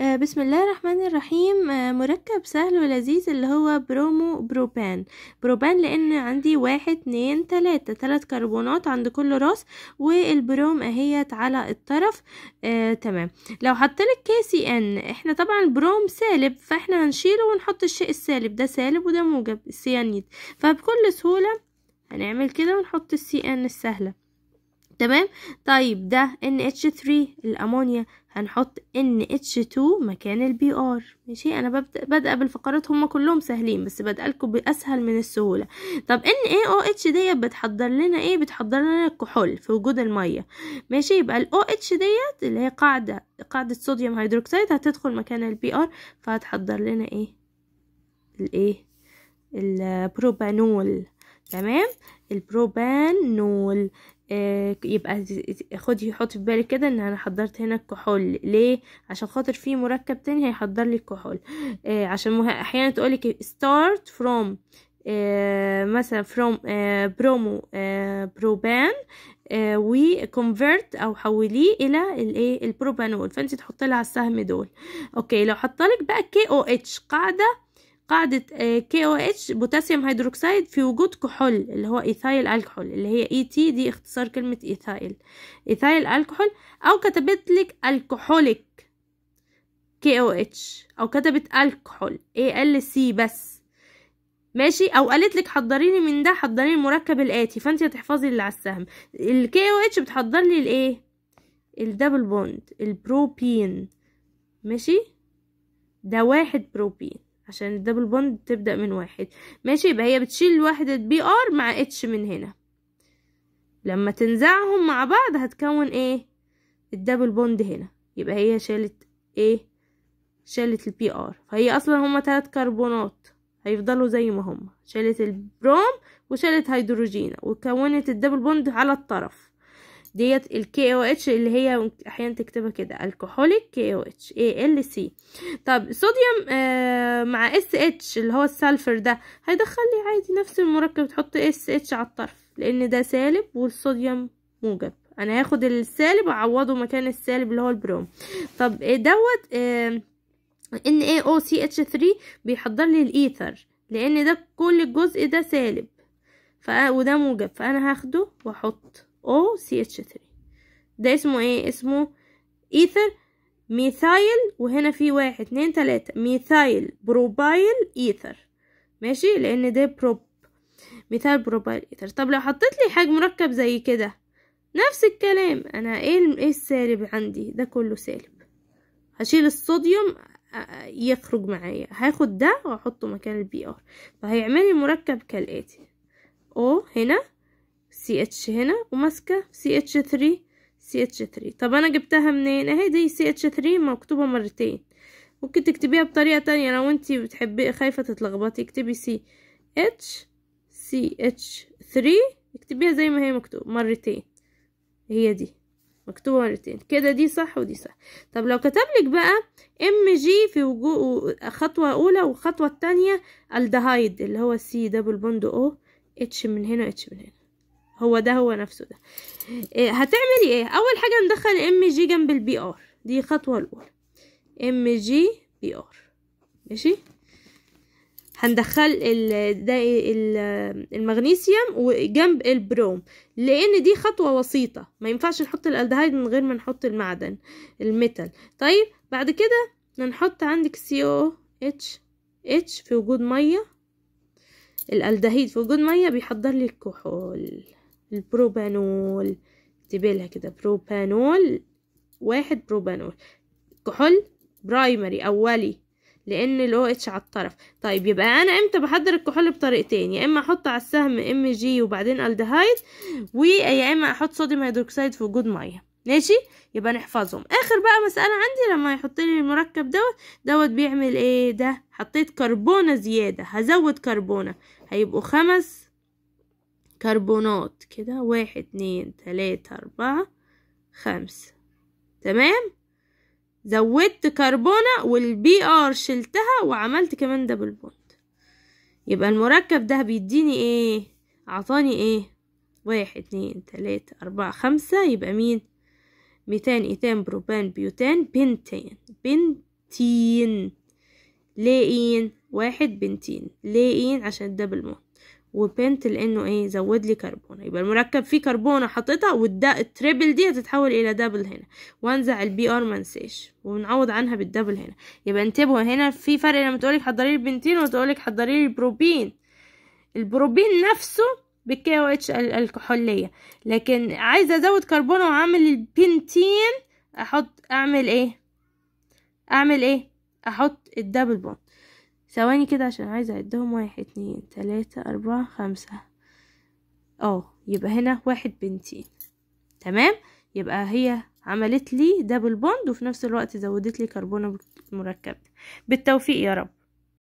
آه، بسم الله الرحمن الرحيم آه، مركب سهل ولذيذ اللي هو برومو بروبان بروبان لان عندي واحد اتنين تلاتة تلات كربونات عند كل راس والبروم اهيت على الطرف آه تمام لو حطلك كي سي ان احنا طبعا البروم سالب فاحنا هنشيله ونحط الشيء السالب ده سالب وده موجب السيانيد فبكل سهولة هنعمل كده ونحط السي ان السهله تمام طيب ده NH3 الأمونيا هنحط NH2 مكان البي ار ماشي أنا ببدأ بادئة بالفقرات هما كلهم سهلين بس بدأ لكم بأسهل من السهولة طب NaOH ديت بتحضر لنا إيه بتحضر لنا الكحول في وجود المية ماشي يبقى ال OH ديت اللي هي قاعدة قاعدة صوديوم هيدروكسيد هتدخل مكان البي ار فهتحضر لنا إيه الإيه البروبانول تمام البروبانول آه، يبقى خدي حطي في بالك كده ان انا حضرت هنا الكحول ليه عشان خاطر في مركب تاني هيحضر لي الكحول آه، عشان احيانا تقولك start from آه، مثلا from برومو بروبان وكونفرت او حوليه الى الايه البروبانول فانت تحطي لها السهم دول اوكي لو حطلك بقى كي او اتش قاعده قاعدة آه، كي او اتش بوتاسيوم هيدروكسيد في وجود كحول اللي هو ايثايل الكحول اللي هي اي تي دي اختصار كلمة ايثايل ايثايل الكحول او كتبت لك الكحوليك كي او اتش او كتبت الكحول اي ال سي بس ماشي او قالت لك حضريني من ده حضريني المركب الاتي فانت هتحفظي اللي على السهم الكي او اتش بتحضر لي الايه الدبل بوند البروبين ماشي ده واحد بروبين عشان الدبل بوند تبدأ من واحد ماشي يبقى هي بتشيل وحدة بي ار مع اتش من هنا لما تنزعهم مع بعض هتكون ايه الدبل بوند هنا يبقى هي شالت ايه شالت البي ار فهي اصلا هما تلات كربونات هيفضلوا زي ما هما شالت البروم وشالت هيدروجين وكونت الدبل بوند على الطرف ديت ال الكي او اتش اللي هي احيانا تكتبها كده الكحوليك كي او اتش اي ال سي طب صوديوم آه مع اس اتش اللي هو السلفر ده هيدخل لي عادي نفس المركب تحط اس اتش على الطرف لان ده سالب والصوديوم موجب انا هاخد السالب واعوضه مكان السالب اللي هو البروم طب آه، دوت آه ان اي او سي اتش 3 بيحضر لي الايثر لان ده كل الجزء ده سالب ف... وده موجب فانا هاخده وأحطه او سي اتش 3 ده اسمه ايه اسمه ايثر ميثايل وهنا في واحد اتنين تلاتة ميثايل بروبايل ايثر ماشي لان ده بروب ميثايل بروبايل ايثر طب لو حطيت لي حاجة مركب زي كده نفس الكلام انا ايه السالب عندي ده كله سالب هشيل الصوديوم يخرج معايا هاخد ده واحطه مكان البي ار فهيعمل المركب كالاتي او هنا سي اتش هنا وماسكة سي اتش ثري سي اتش ثري طب انا جبتها منين اهي دي سي اتش ثري مكتوبة مرتين ممكن تكتبيها بطريقة تانية لو انتي بتحبي خايفة تتلخبطي اكتبي سي اتش سي اتش ثري اكتبيها زي ما هي مكتوب مرتين هي دي مكتوبة مرتين كده دي صح ودي صح طب لو كتبلك بقى ام جي في وجوه خطوة اولى والخطوة التانية الدهايد اللي هو سي دبل بوند او اتش من هنا اتش من هنا هو ده هو نفسه ده إيه هتعملي ايه اول حاجه ندخل ام جي جنب البي ار دي الخطوه الاولى ام جي بي ار ماشي هندخل ال ده ال المغنيسيوم وجنب البروم لان دي خطوه وسيطه ما ينفعش نحط الالدهايد من غير ما نحط المعدن الميتال طيب بعد كده هنحط عندك سي او اتش اتش في وجود ميه الالدهيد في وجود ميه بيحضر لي الكحول البروبانول انتبهلها كده بروبانول واحد بروبانول كحول برايمري أولي لأن ال OH على الطرف طيب يبقى أنا إمتى بحضر الكحول بطريقتين يا إما أحط على السهم ام جي وبعدين الدهايد ويا إما أحط صوديوم هيدروكسيد في وجود مية ماشي يبقى نحفظهم اخر بقى مسألة عندي لما يحط لي المركب دوت دوت بيعمل ايه ده حطيت كربونة زيادة هزود كربونة هيبقوا خمس كربونات كده واحد اتنين تلاتة أربعة خمسة تمام زودت كربونة والبي ار شلتها وعملت كمان دبل بوند يبقى المركب ده بيديني ايه عطاني ايه واحد اتنين تلاتة أربعة خمسة يبقى مين ميتان ايتان بروبان بيوتان بنتين بنتين لاقين واحد بنتين لاقين عشان الدبل بوند وبنت لانه ايه زود لي كربون يبقى المركب فيه كربونه حطيتها والدا التريبل دي هتتحول الى دبل هنا وانزع البي ار ما انساش ونعوض عنها بالدبل هنا يبقى انتبهوا هنا في فرق لما تقولك حضري البنتين وتقولك حضري البروبين البروبين نفسه بالكي او اتش الكحوليه لكن عايزه ازود كربونه واعمل البنتين احط اعمل ايه اعمل ايه احط الدبل بوند ثواني كده عشان عايزة اعدهم واحد اتنين تلاتة اربعة خمسة اه يبقى هنا واحد بنتين تمام يبقى هي عملت لي دبل بوند وفي نفس الوقت زودت لي كربون مركب بالتوفيق يا رب